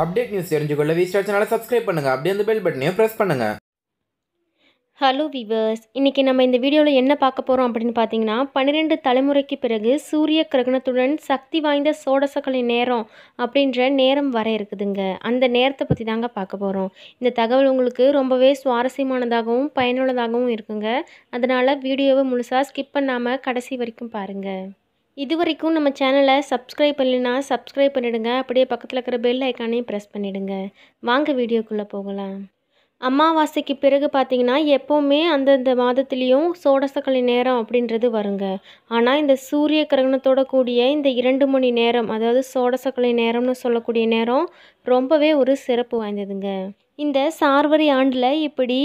update news தெரிஞ்சுக்கொள்ள V star சேனலை subscribe பண்ணுங்கள் அப்படியே அந்த பெல் பட்டனையும் ப்ரெஸ் பண்ணுங்கள் ஹலோ விவர்ஸ் இன்றைக்கி நம்ம இந்த வீடியோவில் என்ன பார்க்க போகிறோம் அப்படின்னு பார்த்தீங்கன்னா பன்னிரெண்டு தலைமுறைக்கு பிறகு சூரிய கிரகணத்துடன் சக்தி வாய்ந்த சோடசக்கலை நேரம் அப்படின்ற நேரம் வர இருக்குதுங்க அந்த நேரத்தை பற்றி தாங்க பார்க்க போகிறோம் இந்த தகவல் உங்களுக்கு ரொம்பவே சுவாரஸ்யமானதாகவும் பயனுள்ளதாகவும் இருக்குங்க அதனால் வீடியோவை முழுசாக ஸ்கிப் பண்ணாமல் கடைசி வரைக்கும் பாருங்கள் இது வரைக்கும் நம்ம சேனலை சப்ஸ்கிரைப் பண்ணலைன்னா சப்ஸ்கிரைப் பண்ணிவிடுங்க அப்படியே பக்கத்தில் இருக்கிற பெல் ஐக்கானையும் ப்ரெஸ் பண்ணிவிடுங்க வாங்க வீடியோக்குள்ளே போகலாம் அமாவாசைக்கு பிறகு பார்த்திங்கன்னா எப்போவுமே அந்தந்த மாதத்துலேயும் சோடசக்கலை நேரம் அப்படின்றது வருங்க ஆனால் இந்த சூரிய கிரகணத்தோட கூடிய இந்த இரண்டு மணி நேரம் அதாவது சோடசக்கலை நேரம்னு சொல்லக்கூடிய நேரம் ரொம்பவே ஒரு சிறப்பு வாய்ந்ததுங்க இந்த சார்வரி ஆண்டில் இப்படி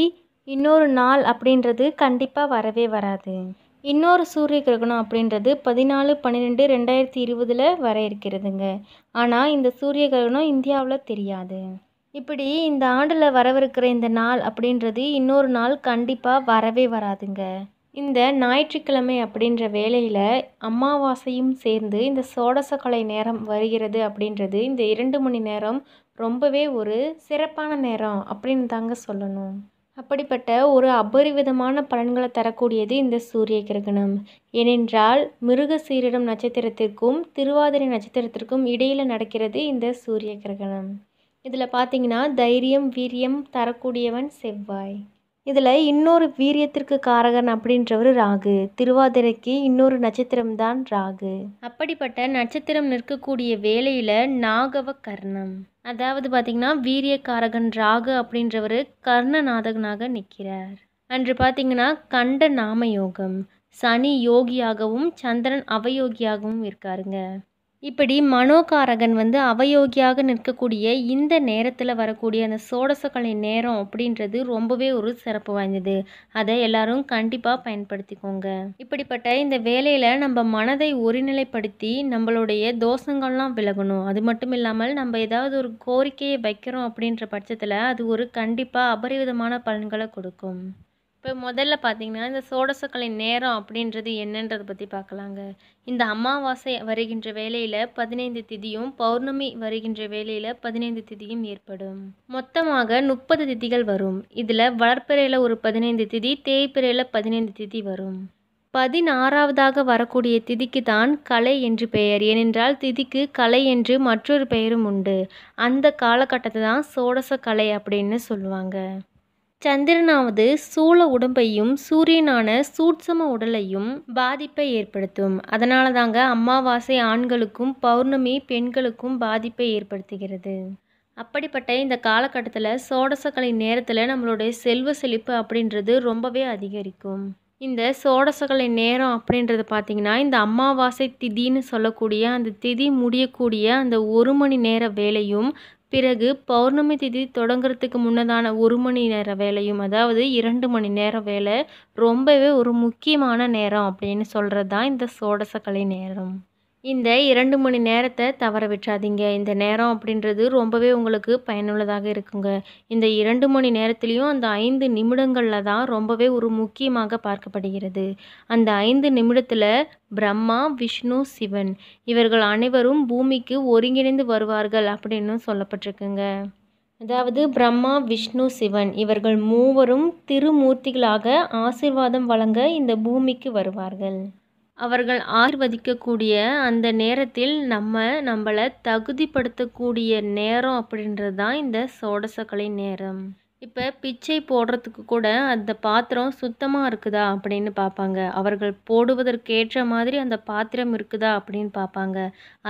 இன்னொரு நாள் அப்படின்றது கண்டிப்பாக வரவே வராது இன்னொரு சூரிய கிரகணம் அப்படின்றது பதினாலு பன்னிரெண்டு ரெண்டாயிரத்தி இருபதில் வர இருக்கிறதுங்க ஆனால் இந்த சூரிய கிரகணம் இந்தியாவில் தெரியாது இப்படி இந்த ஆண்டில் வரவிருக்கிற இந்த நாள் அப்படின்றது இன்னொரு நாள் கண்டிப்பாக வரவே வராதுங்க இந்த ஞாயிற்றுக்கிழமை அப்படின்ற வேளையில் அமாவாசையும் சேர்ந்து இந்த சோடசக்கலை நேரம் வருகிறது அப்படின்றது இந்த இரண்டு மணி நேரம் ரொம்பவே ஒரு சிறப்பான நேரம் அப்படின்னு தாங்க சொல்லணும் அப்படிப்பட்ட ஒரு அபரிவிதமான பலன்களை தரக்கூடியது இந்த சூரிய கிரகணம் ஏனென்றால் மிருக சீரிடம் நட்சத்திரத்திற்கும் திருவாதிரை நட்சத்திரத்திற்கும் இடையில் நடக்கிறது இந்த சூரிய கிரகணம் இதில் பார்த்தீங்கன்னா தைரியம் வீரியம் தரக்கூடியவன் செவ்வாய் இதில் இன்னொரு வீரியத்திற்கு காரகன் அப்படின்றவர் ராகு திருவாதிரைக்கு இன்னொரு நட்சத்திரம்தான் ராகு அப்படிப்பட்ட நட்சத்திரம் நிற்கக்கூடிய வேலையில் நாகவ கர்ணம் அதாவது பார்த்திங்கன்னா வீரியக்காரகன் ராகு அப்படின்றவர் கர்ணநாதகனாக நிற்கிறார் அன்று பார்த்திங்கன்னா கண்ட நாம யோகம் சனி யோகியாகவும் சந்திரன் அவயோகியாகவும் இருக்காருங்க இப்படி மனோகாரகன் வந்து அவயோகியாக நிற்கக்கூடிய இந்த நேரத்தில் வரக்கூடிய அந்த சோடசக்கலை நேரம் அப்படின்றது ரொம்பவே ஒரு சிறப்பு வாய்ந்தது அதை எல்லாரும் கண்டிப்பாக பயன்படுத்திக்கோங்க இப்படிப்பட்ட இந்த வேலையில் நம்ம மனதை ஒருநிலைப்படுத்தி நம்மளுடைய தோஷங்கள்லாம் விலகணும் அது மட்டும் இல்லாமல் நம்ம ஏதாவது ஒரு கோரிக்கையை வைக்கிறோம் அப்படின்ற பட்சத்தில் அது ஒரு கண்டிப்பாக அபரிவிதமான பலன்களை கொடுக்கும் இப்போ முதல்ல பார்த்திங்கன்னா இந்த சோடசக்கலை நேரம் அப்படின்றது என்னன்றதை பற்றி பார்க்கலாங்க இந்த அமாவாசை வருகின்ற வேலையில் பதினைந்து திதியும் பௌர்ணமி வருகின்ற வேலையில் பதினைந்து திதியும் ஏற்படும் மொத்தமாக முப்பது திதிகள் வரும் இதில் வளர்ப்பிறையில் ஒரு பதினைந்து திதி தேய்ப்பிறையில் பதினைந்து திதி வரும் பதினாறாவதாக வரக்கூடிய திதிக்கு தான் கலை என்று பெயர் ஏனென்றால் திதிக்கு கலை என்று மற்றொரு பெயரும் உண்டு அந்த காலகட்டத்தை தான் சோடச கலை அப்படின்னு சொல்லுவாங்க சந்திரனாவது சூழ உடம்பையும் சூரியனான சூட்சம உடலையும் பாதிப்பை ஏற்படுத்தும் அதனால தாங்க அம்மாவாசை ஆண்களுக்கும் பௌர்ணமி பெண்களுக்கும் பாதிப்பை ஏற்படுத்துகிறது அப்படிப்பட்ட இந்த காலகட்டத்தில் சோடசக்கலை நேரத்தில் நம்மளுடைய செல்வ செழிப்பு அப்படின்றது ரொம்பவே அதிகரிக்கும் இந்த சோடசக்கலை நேரம் அப்படின்றது பார்த்திங்கன்னா இந்த அம்மாவாசை திதின்னு சொல்லக்கூடிய அந்த திதி முடியக்கூடிய அந்த ஒரு மணி நேர வேலையும் பிறகு பௌர்ணமி திதி தொடங்குறதுக்கு முன்னதான ஒரு மணி நேர வேலையும் அதாவது இரண்டு மணி நேர வேலை ரொம்பவே ஒரு முக்கியமான நேரம் அப்படின்னு சொல்கிறது தான் இந்த சோடசக்கலை நேரம் இந்த இரண்டு மணி நேரத்தை தவற விட்டுறாதீங்க இந்த நேரம் அப்படின்றது ரொம்பவே உங்களுக்கு பயனுள்ளதாக இருக்குங்க இந்த இரண்டு மணி நேரத்துலேயும் அந்த ஐந்து நிமிடங்களில் தான் ரொம்பவே ஒரு முக்கியமாக பார்க்கப்படுகிறது அந்த ஐந்து நிமிடத்தில் பிரம்மா விஷ்ணு சிவன் இவர்கள் அனைவரும் பூமிக்கு ஒருங்கிணைந்து வருவார்கள் அப்படின்னு சொல்லப்பட்டிருக்குங்க அதாவது பிரம்மா விஷ்ணு சிவன் இவர்கள் மூவரும் திருமூர்த்திகளாக ஆசிர்வாதம் வழங்க இந்த பூமிக்கு வருவார்கள் அவர்கள் ஆர்வதிக்கக்கூடிய அந்த நேரத்தில் நம்ம நம்மளை தகுதிப்படுத்தக்கூடிய நேரம் அப்படின்றது தான் இந்த சோடசக்கலை நேரம் இப்போ பிச்சை போடுறதுக்கு கூட அந்த பாத்திரம் சுத்தமாக இருக்குதா அப்படின்னு பார்ப்பாங்க அவர்கள் போடுவதற்கேற்ற மாதிரி அந்த பாத்திரம் இருக்குதா அப்படின்னு பார்ப்பாங்க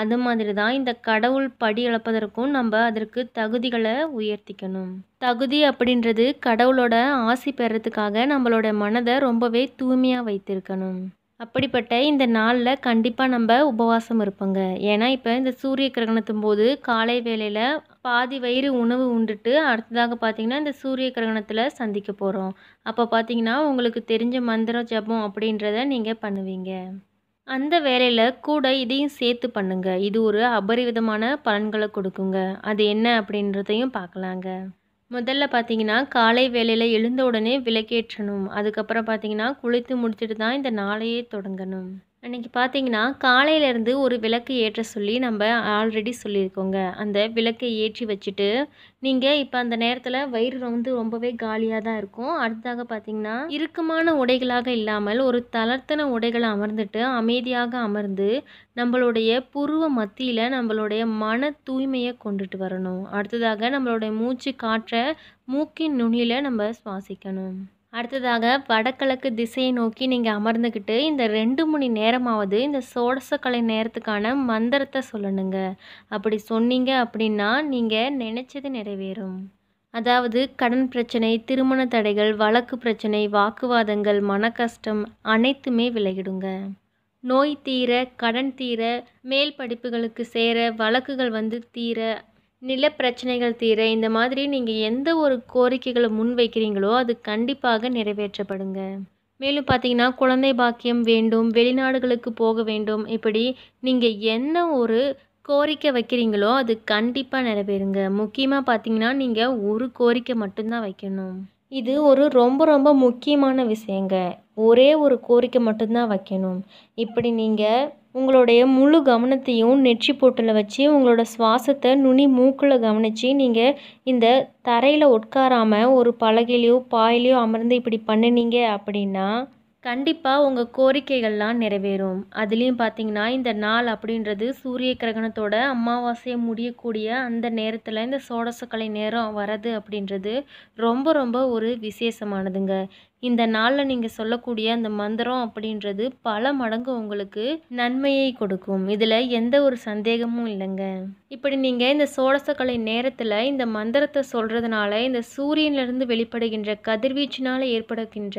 அது மாதிரி தான் இந்த கடவுள் படி இழப்பதற்கும் நம்ம அதற்கு தகுதிகளை உயர்த்திக்கணும் தகுதி அப்படின்றது கடவுளோட ஆசி பெறத்துக்காக நம்மளோட மனதை ரொம்பவே தூய்மையாக வைத்திருக்கணும் அப்படிப்பட்ட இந்த நாளில் கண்டிப்பாக நம்ம உபவாசம் இருப்போங்க ஏன்னா இப்போ இந்த சூரிய கிரகணத்தும் போது காலை வேளையில் பாதி வயிறு உணவு உண்டுட்டு அடுத்ததாக பார்த்திங்கன்னா இந்த சூரிய கிரகணத்தில் சந்திக்க போகிறோம் அப்போ பார்த்திங்கன்னா உங்களுக்கு தெரிஞ்ச மந்திரம் ஜபம் அப்படின்றத நீங்கள் பண்ணுவீங்க அந்த வேலையில் கூட இதையும் சேர்த்து பண்ணுங்கள் இது ஒரு அபரிவிதமான பலன்களை கொடுக்குங்க அது என்ன அப்படின்றதையும் பார்க்கலாங்க முதல்ல பார்த்தீங்கன்னா காலை வேலையில் எழுந்த உடனே விளக்கேற்றணும் அதுக்கப்புறம் பார்த்தீங்கன்னா குளித்து முடிச்சுட்டு தான் இந்த நாளையே தொடங்கணும் அன்றைக்கி பார்த்தீங்கன்னா காலையிலேருந்து ஒரு விளக்கு ஏற்ற சொல்லி நம்ம ஆல்ரெடி சொல்லியிருக்கோங்க அந்த விளக்கை ஏற்றி வச்சுட்டு நீங்கள் இப்போ அந்த நேரத்தில் வயிறு வந்து ரொம்பவே காலியாக தான் இருக்கும் அடுத்ததாக பார்த்தீங்கன்னா இறுக்கமான உடைகளாக இல்லாமல் ஒரு தளர்த்தன உடைகளை அமர்ந்துட்டு அமைதியாக அமர்ந்து நம்மளுடைய புருவ மத்தியில் நம்மளுடைய மன தூய்மையை கொண்டுட்டு வரணும் அடுத்ததாக நம்மளுடைய மூச்சு காற்றை மூக்கின் நுனியில் நம்ம சுவாசிக்கணும் அடுத்ததாக வடகிழக்கு திசையை நோக்கி நீங்கள் அமர்ந்துக்கிட்டு இந்த ரெண்டு மணி நேரமாவது இந்த சோடசக்கலை நேரத்துக்கான மந்திரத்தை சொல்லணுங்க அப்படி சொன்னீங்க அப்படின்னா நீங்கள் நினச்சது நிறைவேறும் அதாவது கடன் பிரச்சனை திருமண தடைகள் வழக்கு பிரச்சனை வாக்குவாதங்கள் மன கஷ்டம் அனைத்துமே விலகிடுங்க நோய் தீர கடன் தீர மேல் படிப்புகளுக்கு சேர வழக்குகள் வந்து தீர நில பிரச்சனைகள் தீர இந்த மாதிரி நீங்கள் எந்த ஒரு கோரிக்கைகளை முன் வைக்கிறீங்களோ அது கண்டிப்பாக நிறைவேற்றப்படுங்க மேலும் பார்த்தீங்கன்னா குழந்தை பாக்கியம் வேண்டும் வெளிநாடுகளுக்கு போக வேண்டும் இப்படி நீங்கள் என்ன ஒரு கோரிக்கை வைக்கிறீங்களோ அது கண்டிப்பாக நிறைவேறுங்க முக்கியமாக பார்த்தீங்கன்னா நீங்கள் ஒரு கோரிக்கை மட்டும்தான் வைக்கணும் இது ஒரு ரொம்ப ரொம்ப முக்கியமான விஷயங்க ஒரே ஒரு கோரிக்கை மட்டும்தான் வைக்கணும் இப்படி நீங்கள் உங்களுடைய முழு கவனத்தையும் நெற்றி போட்டில் வச்சு உங்களோட சுவாசத்தை நுனி மூக்கில் கவனித்து நீங்கள் இந்த தரையில் உட்காராமல் ஒரு பலகையிலையோ பாயிலையோ அமர்ந்து இப்படி பண்ணினீங்க அப்படின்னா கண்டிப்பாக உங்கள் கோரிக்கைகள்லாம் நிறைவேறும் அதுலேயும் பார்த்தீங்கன்னா இந்த நாள் அப்படின்றது சூரிய கிரகணத்தோட அமாவாசையை முடியக்கூடிய அந்த நேரத்தில் இந்த சோடசக்கலை நேரம் வரது அப்படின்றது ரொம்ப ரொம்ப ஒரு விசேஷமானதுங்க இந்த நாளில் நீங்கள் சொல்லக்கூடிய அந்த மந்திரம் அப்படின்றது பல மடங்கு உங்களுக்கு நன்மையை கொடுக்கும் இதில் எந்த ஒரு சந்தேகமும் இல்லைங்க இப்படி நீங்கள் இந்த சோழசக்கலை நேரத்தில் இந்த மந்திரத்தை சொல்கிறதுனால இந்த சூரியனிலிருந்து வெளிப்படுகின்ற கதிர்வீச்சினால் ஏற்படுகின்ற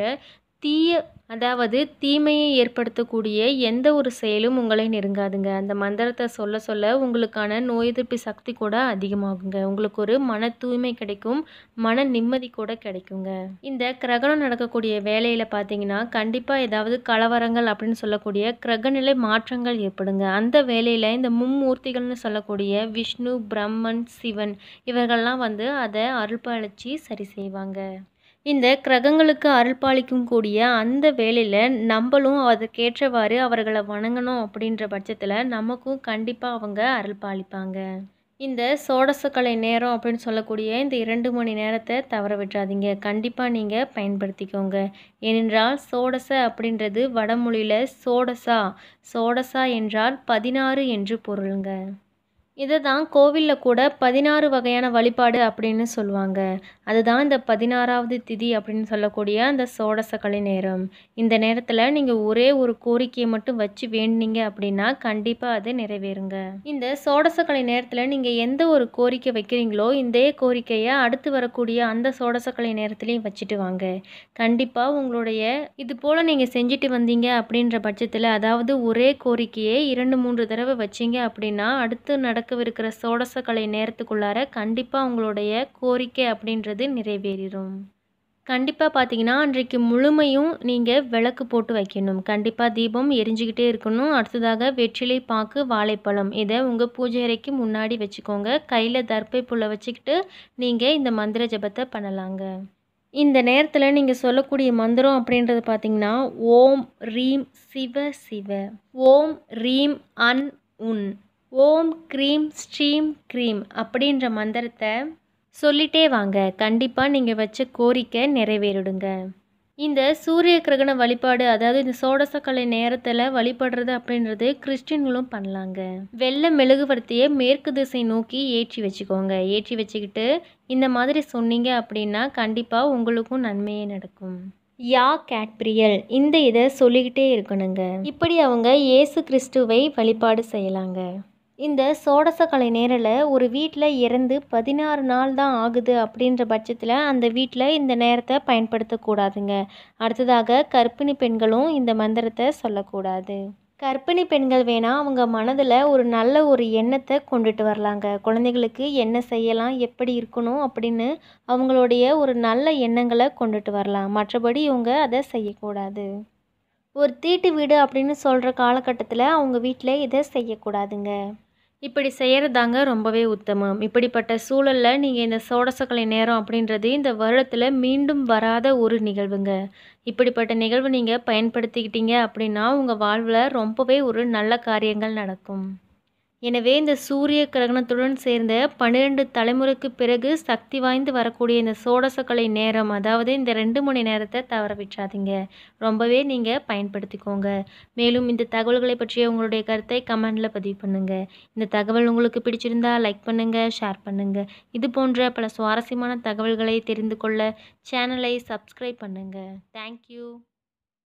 தீய அதாவது தீமையை ஏற்படுத்தக்கூடிய எந்த ஒரு செயலும் உங்களை நெருங்காதுங்க அந்த மந்திரத்தை சொல்ல சொல்ல உங்களுக்கான நோய் எதிர்ப்பு சக்தி கூட அதிகமாகுங்க உங்களுக்கு ஒரு மன தூய்மை கிடைக்கும் மன நிம்மதி கூட கிடைக்குங்க இந்த கிரகணம் நடக்கக்கூடிய வேலையில் பார்த்தீங்கன்னா கண்டிப்பாக ஏதாவது கலவரங்கள் அப்படின்னு சொல்லக்கூடிய கிரகநிலை மாற்றங்கள் ஏற்படுங்க அந்த வேலையில் இந்த மும்மூர்த்திகள்னு சொல்லக்கூடிய விஷ்ணு பிரம்மன் சிவன் இவர்கள்லாம் வந்து அதை அருள்பழச்சி சரி செய்வாங்க இந்த கிரகங்களுக்கு அருள்பாலிக்கும் கூடிய அந்த வேலையில் நம்மளும் அதற்கேற்றவாறு அவர்களை வணங்கணும் அப்படின்ற பட்சத்தில் நமக்கும் கண்டிப்பாக அவங்க அருள்பாலிப்பாங்க இந்த சோடசக்கலை நேரம் அப்படின்னு சொல்லக்கூடிய இந்த இரண்டு மணி நேரத்தை தவற விட்டுறாதீங்க கண்டிப்பாக நீங்கள் பயன்படுத்திக்கோங்க ஏனென்றால் சோடச அப்படின்றது வடமொழியில் சோடசா சோடசா என்றால் பதினாறு என்று பொருளுங்க இதை தான் கோவிலில் கூட பதினாறு வகையான வழிபாடு அப்படின்னு சொல்லுவாங்க அதுதான் இந்த பதினாறாவது திதி அப்படின்னு சொல்லக்கூடிய அந்த சோடசக்கலை நேரம் இந்த நேரத்தில் நீங்கள் ஒரே ஒரு கோரிக்கையை மட்டும் வச்சு வேண்டினீங்க அப்படின்னா கண்டிப்பாக அது நிறைவேறுங்க இந்த சோடசக்கலை நேரத்தில் நீங்கள் எந்த ஒரு கோரிக்கை வைக்கிறீங்களோ இந்த கோரிக்கையை அடுத்து வரக்கூடிய அந்த சோடசக்கலை நேரத்துலையும் வச்சுட்டு வாங்க கண்டிப்பாக உங்களுடைய இது போல் நீங்கள் செஞ்சுட்டு வந்தீங்க அப்படின்ற பட்சத்தில் அதாவது ஒரே கோரிக்கையை இரண்டு மூன்று தடவை வச்சிங்க அப்படின்னா அடுத்து நடக்க நடக்கவிருக்கிற சோடசக்கலை நேரத்துக்குள்ளார கண்டிப்பாக உங்களுடைய கோரிக்கை அப்படின்றது நிறைவேறிடும் கண்டிப்பாக பார்த்தீங்கன்னா அன்றைக்கு முழுமையும் நீங்கள் விளக்கு போட்டு வைக்கணும் கண்டிப்பாக தீபம் எரிஞ்சுக்கிட்டே இருக்கணும் அடுத்ததாக வெற்றிலை பாக்கு வாழைப்பழம் இதை உங்கள் பூஜை அறைக்கு முன்னாடி வச்சுக்கோங்க கையில் தர்ப்பை புல்லை வச்சுக்கிட்டு நீங்கள் இந்த மந்திர ஜபத்தை பண்ணலாங்க இந்த நேரத்தில் நீங்கள் சொல்லக்கூடிய மந்திரம் அப்படின்றது பார்த்திங்கன்னா ஓம் ரீம் சிவ சிவ ஓம் ரீம் அன் உன் ஓம் க்ரீம் ஸ்ட்ரீம் க்ரீம் அப்படின்ற மந்திரத்தை சொல்லிட்டே வாங்க கண்டிப்பாக நீங்கள் வச்ச கோரிக்கை நிறைவேறிடுங்க இந்த சூரிய கிரகண வழிபாடு அதாவது இந்த சோடசக்கலை நேரத்தில் வழிபடுறது அப்படின்றது கிறிஸ்டின்களும் பண்ணலாங்க வெள்ளை மெழுகுவர்த்தியை மேற்கு திசை நோக்கி ஏற்றி வச்சுக்கோங்க ஏற்றி வச்சுக்கிட்டு இந்த மாதிரி சொன்னீங்க அப்படின்னா கண்டிப்பாக உங்களுக்கும் நன்மையே நடக்கும் யா கேட்பிரியல் இந்த இதை சொல்லிக்கிட்டே இருக்கணுங்க இப்படி அவங்க இயேசு கிறிஸ்துவை வழிபாடு செய்யலாங்க இந்த சோடசக்கலை நேரில் ஒரு வீட்டில் இறந்து பதினாறு நாள் தான் ஆகுது அப்படின்ற பட்சத்தில் அந்த வீட்டில் இந்த நேரத்தை பயன்படுத்தக்கூடாதுங்க அடுத்ததாக கர்ப்பிணி பெண்களும் இந்த மந்திரத்தை சொல்லக்கூடாது கர்ப்பிணி பெண்கள் வேணால் அவங்க மனதில் ஒரு நல்ல ஒரு எண்ணத்தை கொண்டுட்டு வரலாங்க குழந்தைகளுக்கு என்ன செய்யலாம் எப்படி இருக்கணும் அப்படின்னு அவங்களுடைய ஒரு நல்ல எண்ணங்களை கொண்டுட்டு வரலாம் மற்றபடி இவங்க அதை செய்யக்கூடாது ஒரு தீட்டு வீடு அப்படின்னு சொல்கிற காலகட்டத்தில் அவங்க வீட்டில் இதை செய்யக்கூடாதுங்க இப்படி செய்கிறதாங்க ரொம்பவே உத்தமம் இப்படிப்பட்ட சூழலில் நீங்கள் இந்த சோடசக்கலை நேரம் அப்படின்றது இந்த வருடத்தில் மீண்டும் வராத ஒரு நிகழ்வுங்க இப்படிப்பட்ட நிகழ்வு நீங்கள் பயன்படுத்திக்கிட்டீங்க அப்படின்னா உங்கள் வாழ்வில் ரொம்பவே ஒரு நல்ல காரியங்கள் நடக்கும் எனவே இந்த சூரிய கிரகணத்துடன் சேர்ந்த பன்னிரெண்டு தலைமுறைக்கு பிறகு சக்தி வாய்ந்து வரக்கூடிய இந்த சோடசக்கலை நேரம் அதாவது இந்த ரெண்டு மணி நேரத்தை தவற விட்றாதீங்க ரொம்பவே நீங்கள் பயன்படுத்திக்கோங்க மேலும் இந்த தகவல்களை பற்றிய உங்களுடைய கருத்தை கமெண்டில் பதிவு பண்ணுங்கள் இந்த தகவல் உங்களுக்கு பிடிச்சிருந்தா லைக் பண்ணுங்கள் ஷேர் பண்ணுங்கள் இது போன்ற பல சுவாரஸ்யமான தகவல்களை தெரிந்து கொள்ள சேனலை சப்ஸ்கிரைப் பண்ணுங்கள் தேங்க்யூ